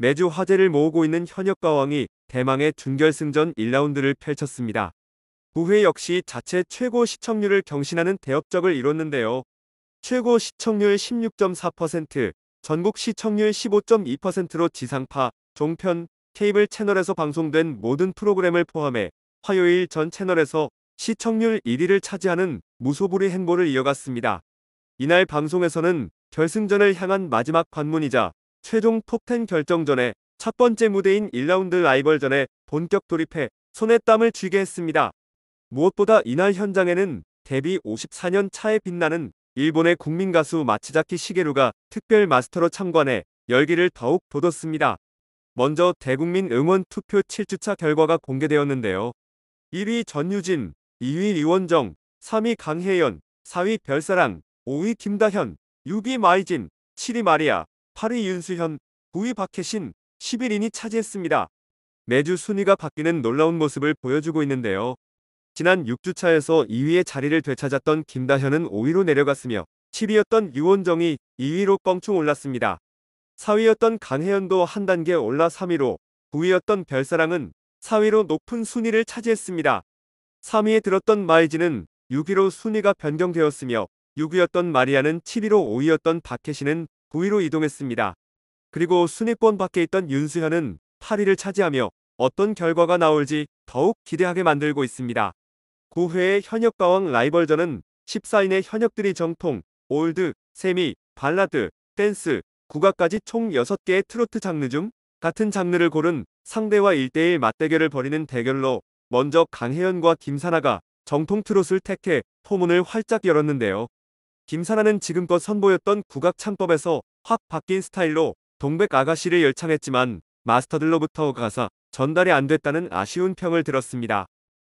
매주 화제를 모으고 있는 현역 가왕이 대망의 준결승전 1라운드를 펼쳤습니다. 9회 역시 자체 최고 시청률을 경신하는 대역적을 이뤘는데요. 최고 시청률 16.4%, 전국 시청률 15.2%로 지상파, 종편, 케이블 채널에서 방송된 모든 프로그램을 포함해 화요일 전 채널에서 시청률 1위를 차지하는 무소불위 행보를 이어갔습니다. 이날 방송에서는 결승전을 향한 마지막 관문이자 최종 톱10 결정전에 첫 번째 무대인 1라운드 라이벌전에 본격 돌입해 손에 땀을 쥐게 했습니다. 무엇보다 이날 현장에는 데뷔 54년 차에 빛나는 일본의 국민 가수 마치자키 시게루가 특별 마스터로 참관해 열기를 더욱 돋웠습니다. 먼저 대국민 응원 투표 7주차 결과가 공개되었는데요. 1위 전유진, 2위 이원정, 3위 강혜연, 4위 별사랑, 5위 김다현, 6위 마이진, 7위 마리아, 8위 윤수현, 9위 박혜신, 11인이 차지했습니다. 매주 순위가 바뀌는 놀라운 모습을 보여주고 있는데요. 지난 6주차에서 2위의 자리를 되찾았던 김다현은 5위로 내려갔으며 7위였던 유원정이 2위로 껑충 올랐습니다. 4위였던 강혜연도 한 단계 올라 3위로, 9위였던 별사랑은 4위로 높은 순위를 차지했습니다. 3위에 들었던 마이지는 6위로 순위가 변경되었으며 6위였던 마리아는 7위로 5위였던 박혜신은 9위로 이동했습니다. 그리고 순위권 밖에 있던 윤수현은 8위를 차지하며 어떤 결과가 나올지 더욱 기대하게 만들고 있습니다. 9회의 현역가왕 라이벌전은 14인의 현역들이 정통, 올드, 세미, 발라드, 댄스, 국악까지 총 6개의 트로트 장르 중 같은 장르를 고른 상대와 1대1 맞대결을 벌이는 대결로 먼저 강혜연과 김사나가 정통 트롯을 택해 포문을 활짝 열었는데요. 김사나는 지금껏 선보였던 국악 창법에서 확 바뀐 스타일로 동백 아가씨를 열창했지만 마스터들로부터 가사 전달이 안 됐다는 아쉬운 평을 들었습니다.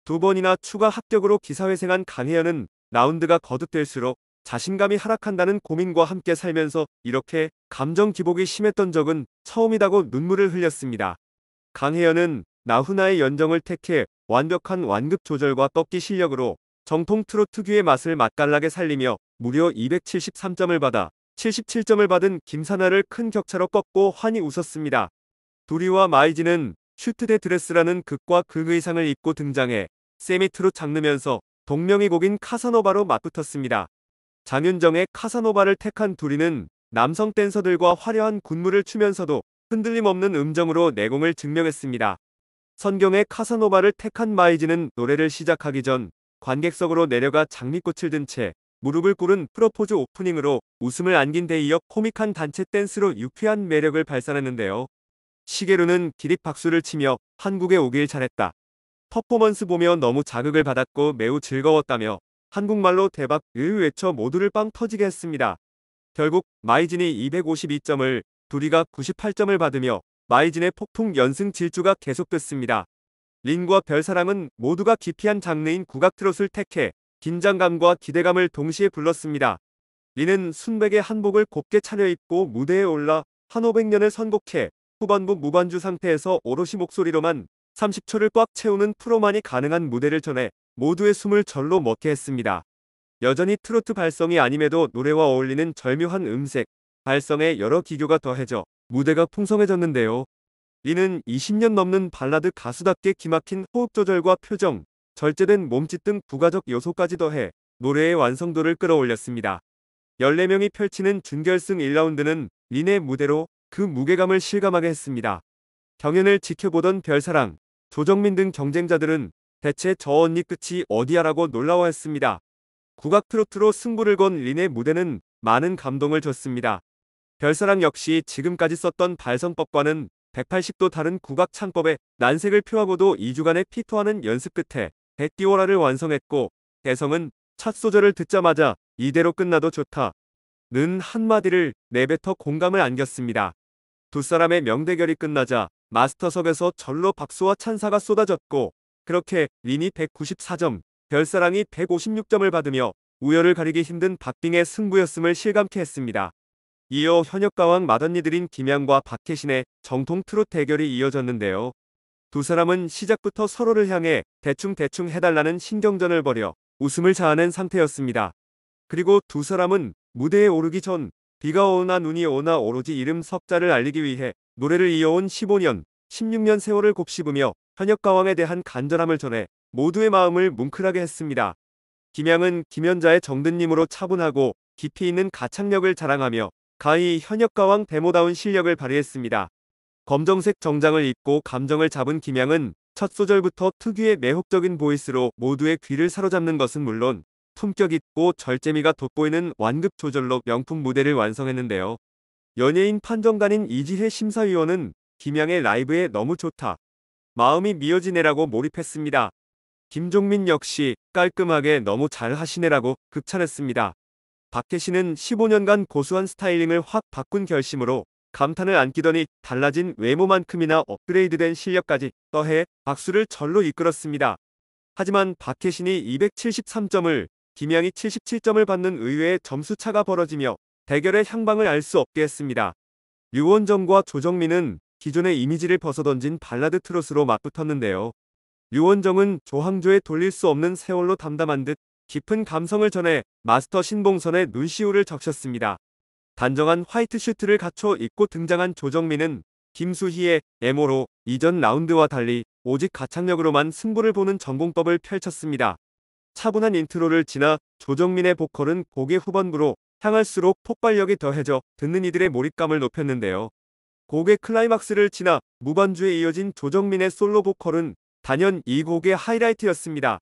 두 번이나 추가 합격으로 기사회생한 강혜연은 라운드가 거듭될수록 자신감이 하락한다는 고민과 함께 살면서 이렇게 감정 기복이 심했던 적은 처음이다고 눈물을 흘렸습니다. 강혜연은 나훈아의 연정을 택해 완벽한 완급 조절과 꺾기 실력으로 정통 트롯 특유의 맛을 맛깔나게 살리며 무려 273점을 받아 77점을 받은 김사나를 큰 격차로 꺾고 환히 웃었습니다. 도리와 마이지는 슈트 대 드레스라는 극과 극 의상을 입고 등장해 세미트롯 장르면서 동명의 곡인 카사노바로 맞붙었습니다. 장윤정의 카사노바를 택한 도리는 남성 댄서들과 화려한 군무를 추면서도 흔들림 없는 음정으로 내공을 증명했습니다. 선경의 카사노바를 택한 마이지는 노래를 시작하기 전 관객석으로 내려가 장미꽃을 든 채 무릎을 꿇은 프로포즈 오프닝으로 웃음을 안긴 데 이어 코믹한 단체 댄스로 유쾌한 매력을 발산했는데요. 시계로는 기립 박수를 치며 한국에 오길 잘했다. 퍼포먼스 보며 너무 자극을 받았고 매우 즐거웠다며 한국말로 대박 으 외쳐 모두를 빵 터지게 했습니다. 결국 마이진이 252점을 두리가 98점을 받으며 마이진의 폭풍 연승 질주가 계속됐습니다. 링과별사랑은 모두가 기피한 장르인 국악 트롯을 택해 긴장감과 기대감을 동시에 불렀습니다. 리는 순백의 한복을 곱게 차려입고 무대에 올라 한오백년을 선곡해 후반부 무반주 상태에서 오롯이 목소리로만 30초를 꽉 채우는 프로만이 가능한 무대를 전해 모두의 숨을 절로 먹게 했습니다. 여전히 트로트 발성이 아님에도 노래와 어울리는 절묘한 음색, 발성에 여러 기교가 더해져 무대가 풍성해졌는데요. 리는 20년 넘는 발라드 가수답게 기막힌 호흡 조절과 표정, 절제된 몸짓 등 부가적 요소까지 더해 노래의 완성도를 끌어올렸습니다. 14명이 펼치는 준결승 1라운드는 린의 무대로 그 무게감을 실감하게 했습니다. 경연을 지켜보던 별사랑, 조정민 등 경쟁자들은 대체 저 언니 끝이 어디야라고 놀라워했습니다. 국악 트로트로 승부를 건 린의 무대는 많은 감동을 줬습니다. 별사랑 역시 지금까지 썼던 발성법과는 180도 다른 국악 창법에 난색을 표하고도 2주간의 피토하는 연습 끝에 백디오라를 완성했고 대성은 첫 소절을 듣자마자 이대로 끝나도 좋다. 는 한마디를 내뱉어 공감을 안겼습니다. 두 사람의 명대결이 끝나자 마스터석에서 절로 박수와 찬사가 쏟아졌고 그렇게 린이 194점, 별사랑이 156점을 받으며 우열을 가리기 힘든 박빙의 승부였음을 실감케 했습니다. 이어 현역 가왕 맏언니들인 김양과 박혜신의 정통 트롯 대결이 이어졌는데요. 두 사람은 시작부터 서로를 향해 대충대충 해달라는 신경전을 벌여 웃음을 자아낸 상태였습니다. 그리고 두 사람은 무대에 오르기 전 비가 오나 눈이 오나 오로지 이름 석자를 알리기 위해 노래를 이어온 15년, 16년 세월을 곱씹으며 현역 가왕에 대한 간절함을 전해 모두의 마음을 뭉클하게 했습니다. 김양은 김연자의 정든님으로 차분하고 깊이 있는 가창력을 자랑하며 가히 현역 가왕 데모다운 실력을 발휘했습니다. 검정색 정장을 입고 감정을 잡은 김양은 첫 소절부터 특유의 매혹적인 보이스로 모두의 귀를 사로잡는 것은 물론 품격 있고 절제미가 돋보이는 완급 조절로 명품 무대를 완성했는데요. 연예인 판정관인 이지혜 심사위원은 김양의 라이브에 너무 좋다. 마음이 미어지네라고 몰입했습니다. 김종민 역시 깔끔하게 너무 잘 하시네라고 극찬했습니다. 박태신은 15년간 고수한 스타일링을 확 바꾼 결심으로 감탄을 안기더니 달라진 외모만큼이나 업그레이드된 실력까지 떠해 박수를 절로 이끌었습니다. 하지만 박혜신이 273점을 김양이 77점을 받는 의외의 점수차가 벌어지며 대결의 향방을 알 수 없게 했습니다. 류원정과 조정민은 기존의 이미지를 벗어던진 발라드 트롯으로 맞붙었는데요. 류원정은 조항조에 돌릴 수 없는 세월로 담담한 듯 깊은 감성을 전해 마스터 신봉선의 눈시울을 적셨습니다. 단정한 화이트 슈트를 갖춰 입고 등장한 조정민은 김수희의 에모로 이전 라운드와 달리 오직 가창력으로만 승부를 보는 전공법을 펼쳤습니다. 차분한 인트로를 지나 조정민의 보컬은 곡의 후반부로 향할수록 폭발력이 더해져 듣는 이들의 몰입감을 높였는데요. 곡의 클라이막스를 지나 무반주에 이어진 조정민의 솔로 보컬은 단연 이 곡의 하이라이트였습니다.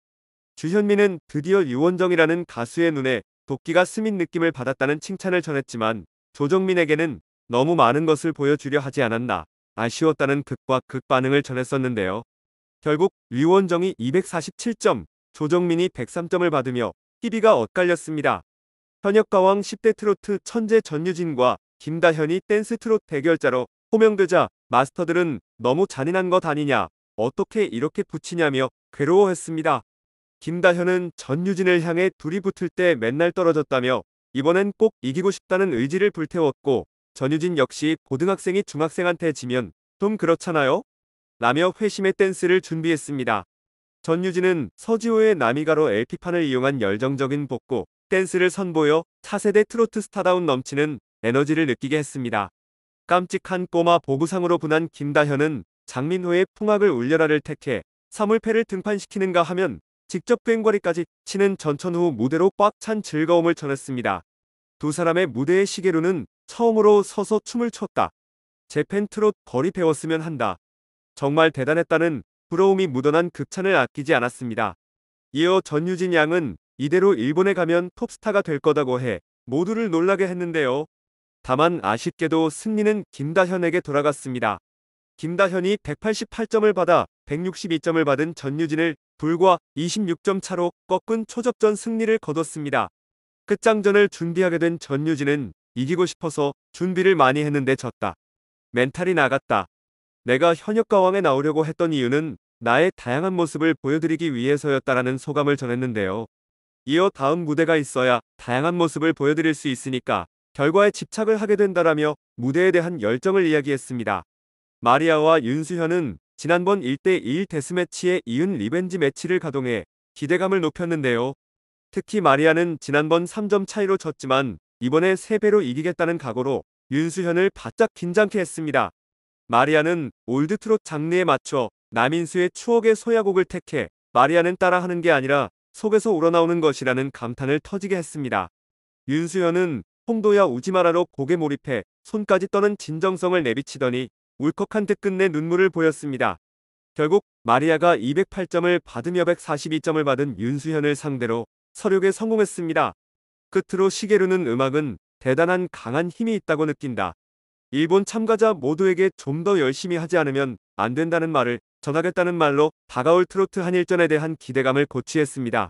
주현미는 드디어 유원정이라는 가수의 눈에 도끼가 스민 느낌을 받았다는 칭찬을 전했지만 조정민에게는 너무 많은 것을 보여주려 하지 않았나 아쉬웠다는 극과 극 반응을 전했었는데요. 결국 유원정이 247점, 조정민이 103점을 받으며 희비가 엇갈렸습니다. 현역가왕 10대 트로트 천재 전유진과 김다현이 댄스 트롯 대결자로 호명되자 마스터들은 너무 잔인한 것 아니냐, 어떻게 이렇게 붙이냐며 괴로워했습니다. 김다현은 전유진을 향해 둘이 붙을 때 맨날 떨어졌다며 이번엔 꼭 이기고 싶다는 의지를 불태웠고 전유진 역시 고등학생이 중학생한테 지면 좀 그렇잖아요? 라며 회심의 댄스를 준비했습니다. 전유진은 서지호의 나미가로 LP판을 이용한 열정적인 복고, 댄스를 선보여 차세대 트로트 스타다운 넘치는 에너지를 느끼게 했습니다. 깜찍한 꼬마 보부상으로 분한 김다현은 장민호의 풍악을 울려라를 택해 사물패를 등판시키는가 하면 직접 꽹거리까지 치는 전천후 무대로 꽉 찬 즐거움을 전했습니다. 두 사람의 무대의 시계로는 처음으로 서서 춤을 췄다. 제 팬트롯 거리 배웠으면 한다. 정말 대단했다는 부러움이 묻어난 극찬을 아끼지 않았습니다. 이어 전유진 양은 이대로 일본에 가면 톱스타가 될 거다고 해 모두를 놀라게 했는데요. 다만 아쉽게도 승리는 김다현에게 돌아갔습니다. 김다현이 188점을 받아 162점을 받은 전유진을 불과 26점 차로 꺾은 초접전 승리를 거뒀습니다. 끝장전을 준비하게 된 전유진은 이기고 싶어서 준비를 많이 했는데 졌다. 멘탈이 나갔다. 내가 현역가왕에 나오려고 했던 이유는 나의 다양한 모습을 보여드리기 위해서였다라는 소감을 전했는데요. 이어 다음 무대가 있어야 다양한 모습을 보여드릴 수 있으니까 결과에 집착을 하게 된다라며 무대에 대한 열정을 이야기했습니다. 마리아와 윤수현은 지난번 1대2 데스매치에 이은 리벤지 매치를 가동해 기대감을 높였는데요. 특히 마리아는 지난번 3점 차이로 졌지만 이번에 3배로 이기겠다는 각오로 윤수현을 바짝 긴장케 했습니다. 마리아는 올드트롯 장르에 맞춰 남인수의 추억의 소야곡을 택해 마리아는 따라하는 게 아니라 속에서 우러나오는 것이라는 감탄을 터지게 했습니다. 윤수현은 홍도야 우지마라로 곡에 몰입해 손까지 떠는 진정성을 내비치더니 울컥한 듯 끝내 눈물을 보였습니다. 결국 마리아가 208점을 받으며 142점을 받은 윤수현을 상대로 서륙에 성공했습니다. 끝으로 시게루는 음악은 대단한 강한 힘이 있다고 느낀다. 일본 참가자 모두에게 좀 더 열심히 하지 않으면 안 된다는 말을 전하겠다는 말로 다가올 트로트 한일전에 대한 기대감을 고취했습니다.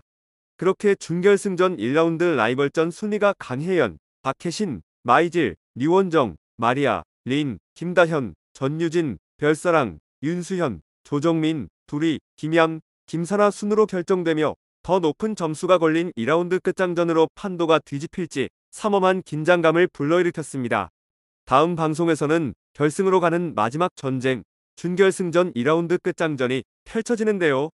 그렇게 준결승전 1라운드 라이벌전 순위가 강혜연, 박혜신, 마이질, 리원정, 마리아, 린, 김다현, 전유진, 별사랑, 윤수현, 조정민, 둘이, 김양, 김사나 순으로 결정되며 더 높은 점수가 걸린 2라운드 끝장전으로 판도가 뒤집힐지 삼엄한 긴장감을 불러일으켰습니다. 다음 방송에서는 결승으로 가는 마지막 전쟁, 준결승전 2라운드 끝장전이 펼쳐지는데요.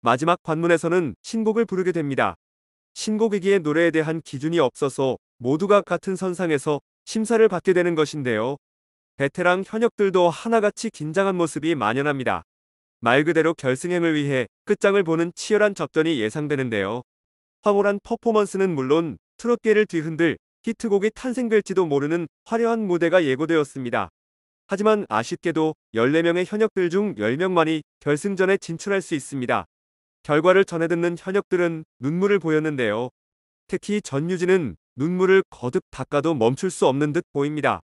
마지막 관문에서는 신곡을 부르게 됩니다. 신곡이기에 노래에 대한 기준이 없어서 모두가 같은 선상에서 심사를 받게 되는 것인데요. 베테랑 현역들도 하나같이 긴장한 모습이 만연합니다. 말 그대로 결승행을 위해 끝장을 보는 치열한 접전이 예상되는데요. 황홀한 퍼포먼스는 물론 트롯계를 뒤흔들 히트곡이 탄생될지도 모르는 화려한 무대가 예고되었습니다. 하지만 아쉽게도 14명의 현역들 중 10명만이 결승전에 진출할 수 있습니다. 결과를 전해듣는 현역들은 눈물을 보였는데요. 특히 전유진은 눈물을 거듭 닦아도 멈출 수 없는 듯 보입니다.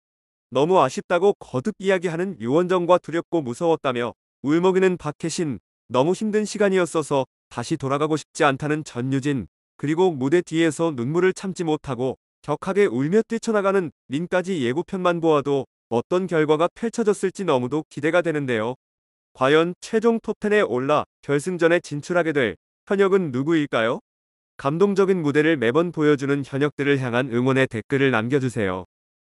너무 아쉽다고 거듭 이야기하는 유원정과 두렵고 무서웠다며 울먹이는 박해신 너무 힘든 시간이었어서 다시 돌아가고 싶지 않다는 전유진, 그리고 무대 뒤에서 눈물을 참지 못하고 격하게 울며 뛰쳐나가는 린까지 예고편만 보아도 어떤 결과가 펼쳐졌을지 너무도 기대가 되는데요. 과연 최종 톱10에 올라 결승전에 진출하게 될 현역은 누구일까요? 감동적인 무대를 매번 보여주는 현역들을 향한 응원의 댓글을 남겨주세요.